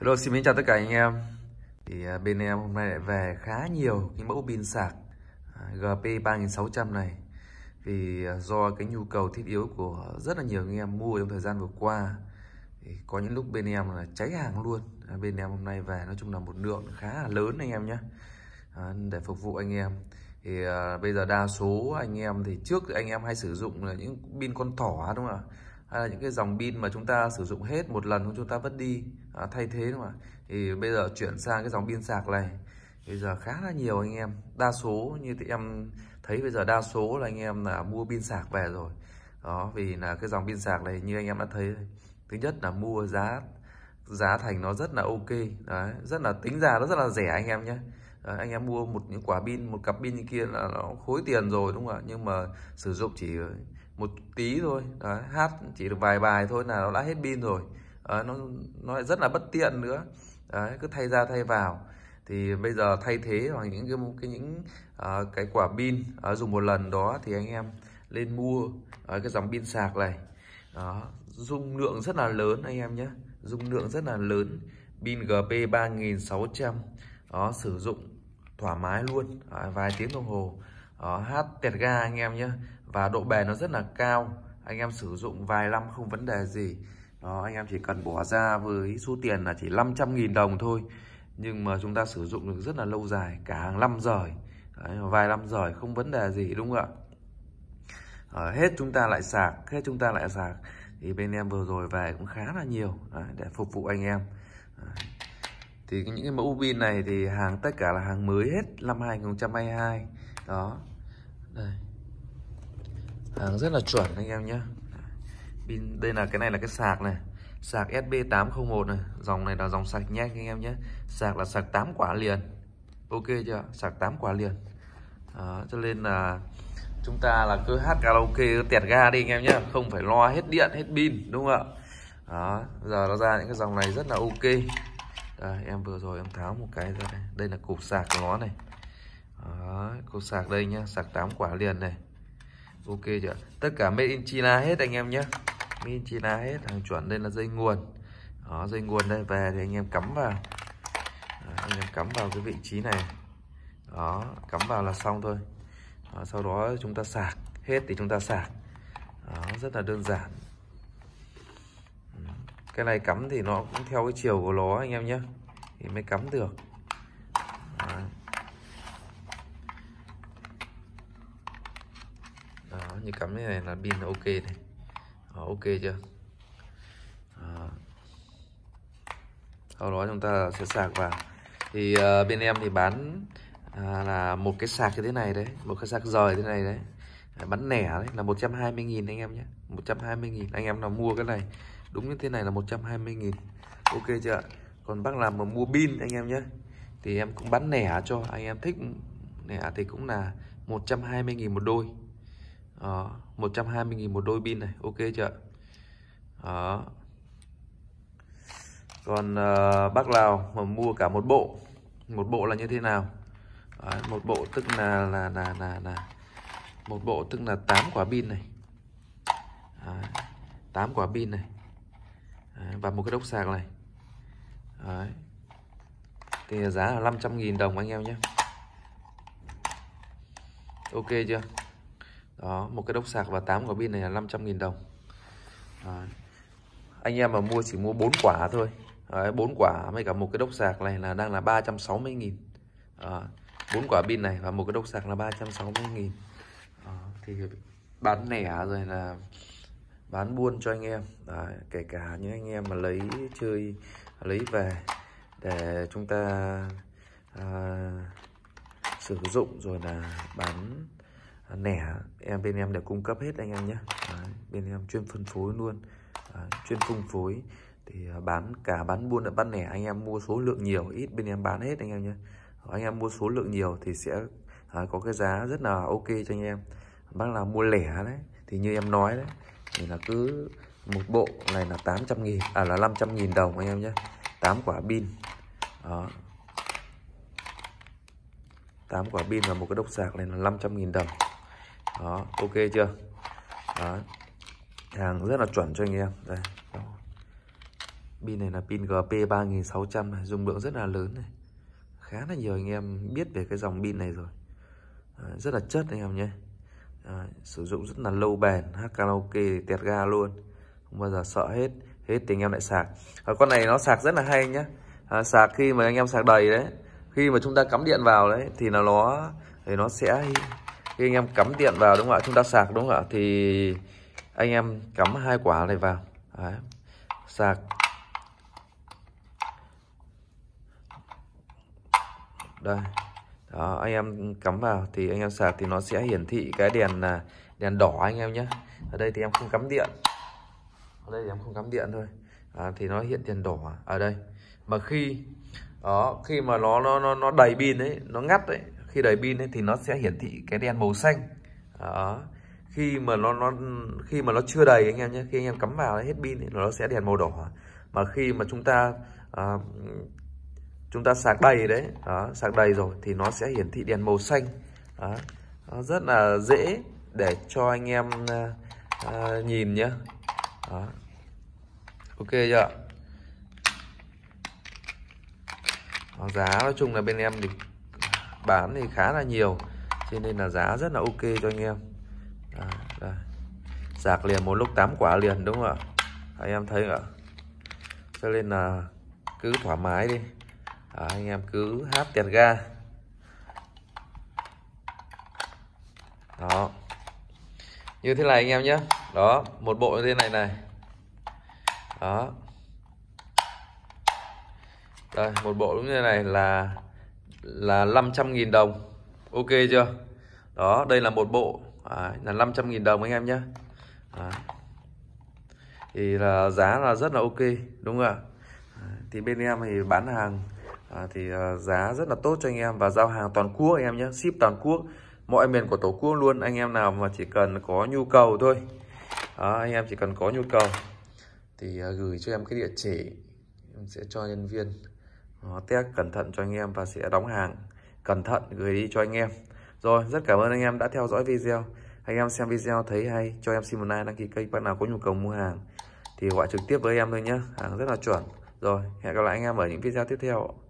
Hello xin kính chào tất cả anh em thì à, bên em hôm nay lại về khá nhiều cái mẫu pin sạc à, GP 3600 này vì à, do cái nhu cầu thiết yếu của rất là nhiều anh em mua trong thời gian vừa qua thì có những lúc bên em là cháy hàng luôn bên em hôm nay về nói chung là một lượng khá là lớn anh em nhé để phục vụ anh em thì bây giờ đa số anh em thì trước thì anh em hay sử dụng là những pin con thỏ đúng không ạ hay là những cái dòng pin mà chúng ta sử dụng hết một lần chúng ta vứt đi à, thay thế mà thì bây giờ chuyển sang cái dòng pin sạc này bây giờ khá là nhiều anh em đa số như thì em thấy bây giờ đa số là anh em là mua pin sạc về rồi đó vì là cái dòng pin sạc này như anh em đã thấy thứ nhất là mua giá giá thành nó rất là ok đấy rất là tính ra nó rất là rẻ anh em nhé đấy, anh em mua một những quả pin một cặp pin như kia là nó khối tiền rồi đúng không ạ nhưng mà sử dụng chỉ một tí thôi đấy, hát chỉ được vài bài thôi là nó đã hết pin rồi đấy, ờ, nó nó lại rất là bất tiện nữa đấy, cứ thay ra thay vào thì bây giờ thay thế hoặc những cái, cái những uh, cái quả pin uh, dùng một lần đó thì anh em lên mua uh, cái dòng pin sạc này đó dung lượng rất là lớn anh em nhé dung lượng rất là lớn pin GP 3600 đó sử dụng thoải mái luôn à, vài tiếng đồng hồ đó, hát tẹt ga anh em nhé và độ bền nó rất là cao anh em sử dụng vài năm không vấn đề gì đó anh em chỉ cần bỏ ra với số tiền là chỉ 500.000 đồng thôi nhưng mà chúng ta sử dụng được rất là lâu dài cả hàng năm rồi Đấy, vài năm rồi không vấn đề gì đúng không ạ Ở ờ, hết chúng ta lại sạc hết chúng ta lại sạc thì bên em vừa rồi về cũng khá là nhiều Đấy, để phục vụ anh em Đấy. thì những cái mẫu pin này thì hàng tất cả là hàng mới hết năm 2022 đó đây hàng rất là chuẩn anh em nhé pin đây là cái này là cái sạc này sạc SB801 này dòng này là dòng sạc nhanh anh em nhé sạc là sạc 8 quả liền ok chưa sạc 8 quả liền à, cho nên là chúng ta là cứ hát karaoke cứ tẹt ga đi anh em nhé không phải lo hết điện hết pin đúng không ạ đó giờ nó ra những cái dòng này rất là ok đây, em vừa rồi em tháo một cái ra đây đây là cục sạc của nó này đó, cục sạc đây nhá sạc 8 quả liền này ok chưa tất cả made in china hết anh em nhé made in china hết hàng chuẩn đây là dây nguồn đó dây nguồn đây về thì anh em cắm vào đó, anh em cắm vào cái vị trí này đó cắm vào là xong thôi đó, sau đó chúng ta sạc hết thì chúng ta sạc đó, rất là đơn giản ừ, cái này cắm thì nó cũng theo cái chiều của nó anh em nhé thì mới cắm được như cắm cái này là pin là ok này đó, ờ, ok chưa đó. Ờ. sau đó chúng ta sẽ sạc vào thì uh, bên em thì bán à, là một cái sạc như thế này đấy một cái sạc rời thế này đấy bán lẻ đấy là 120 nghìn anh em nhé 120 nghìn anh em nào mua cái này đúng như thế này là 120 nghìn ok chưa còn bác làm mà mua pin anh em nhé thì em cũng bán lẻ cho anh em thích lẻ thì cũng là 120 nghìn một đôi đó, ờ, 120.000 một đôi pin này, ok chưa? Đó. Ờ. Còn uh, bác Lào mà mua cả một bộ, một bộ là như thế nào? Đó, một bộ tức là là là là là một bộ tức là 8 quả pin này. Đó, 8 quả pin này. Đó, và một cái đốc sạc này. Đấy. Thì giá là 500.000 đồng anh em nhé Ok chưa đó một cái đốc sạc và 8 quả pin này là 500.000 đồng đó. anh em mà mua chỉ mua 4 quả thôi Đấy, 4 quả với cả một cái đốc sạc này là đang là 360.000 đó. 4 quả pin này và một cái đốc sạc là 360.000 thì bán lẻ rồi là bán buôn cho anh em Đấy, kể cả những anh em mà lấy chơi lấy về để chúng ta à, sử dụng rồi là bán À, nẻ em bên em đều cung cấp hết anh em nhé Đấy, bên em chuyên phân phối luôn Đấy, chuyên phân phối thì à, bán cả bán buôn lẫn bán nẻ anh em mua số lượng nhiều ít bên em bán hết anh em nhé anh em mua số lượng nhiều thì sẽ à, có cái giá rất là ok cho anh em bác là mua lẻ đấy thì như em nói đấy thì là cứ một bộ này là 800 nghìn à là 500 nghìn đồng anh em nhé 8 quả pin đó 8 quả pin và một cái đốc sạc này là 500 nghìn đồng đó ok chưa đó. hàng rất là chuẩn cho anh em đây pin này là pin GP 3600 này, dung lượng rất là lớn này khá là nhiều anh em biết về cái dòng pin này rồi à, rất là chất anh em nhé à, sử dụng rất là lâu bền hát karaoke tẹt ga luôn không bao giờ sợ hết hết thì anh em lại sạc à, con này nó sạc rất là hay nhé à, sạc khi mà anh em sạc đầy đấy khi mà chúng ta cắm điện vào đấy thì là nó thì nó sẽ khi anh em cắm điện vào đúng không ạ chúng ta sạc đúng không ạ thì anh em cắm hai quả này vào Đấy. sạc đây đó anh em cắm vào thì anh em sạc thì nó sẽ hiển thị cái đèn à, đèn đỏ anh em nhé ở đây thì em không cắm điện ở đây thì em không cắm điện thôi à, thì nó hiện đèn đỏ ở đây mà khi đó khi mà nó nó nó đầy pin ấy, nó ngắt đấy khi đầy pin ấy, thì nó sẽ hiển thị cái đèn màu xanh đó khi mà nó nó khi mà nó chưa đầy anh em nhé khi anh em cắm vào hết pin thì nó sẽ đèn màu đỏ mà khi mà chúng ta à, chúng ta sạc đầy đấy đó, sạc đầy rồi thì nó sẽ hiển thị đèn màu xanh đó, nó rất là dễ để cho anh em à, à, nhìn nhé đó. ok chưa đó, giá nói chung là bên em thì bán thì khá là nhiều cho nên là giá rất là ok cho anh em à, đây. sạc liền một lúc 8 quả liền đúng không ạ anh em thấy ạ cho nên là cứ thoải mái đi à, anh em cứ hát tiền ga đó như thế này anh em nhé đó một bộ như thế này này đó đây một bộ đúng như thế này là là 500.000 đồng ok chưa đó đây là một bộ à, là 500.000 đồng anh em nhé à. thì là giá là rất là ok đúng không ạ à, thì bên em thì bán hàng à, thì à, giá rất là tốt cho anh em và giao hàng toàn quốc anh em nhé ship toàn quốc mọi miền của tổ quốc luôn anh em nào mà chỉ cần có nhu cầu thôi à, anh em chỉ cần có nhu cầu thì à, gửi cho em cái địa chỉ em sẽ cho nhân viên đó, ờ, test cẩn thận cho anh em và sẽ đóng hàng cẩn thận gửi đi cho anh em rồi rất cảm ơn anh em đã theo dõi video anh em xem video thấy hay cho em xin một like đăng ký kênh bạn nào có nhu cầu mua hàng thì gọi trực tiếp với em thôi nhé hàng rất là chuẩn rồi hẹn gặp lại anh em ở những video tiếp theo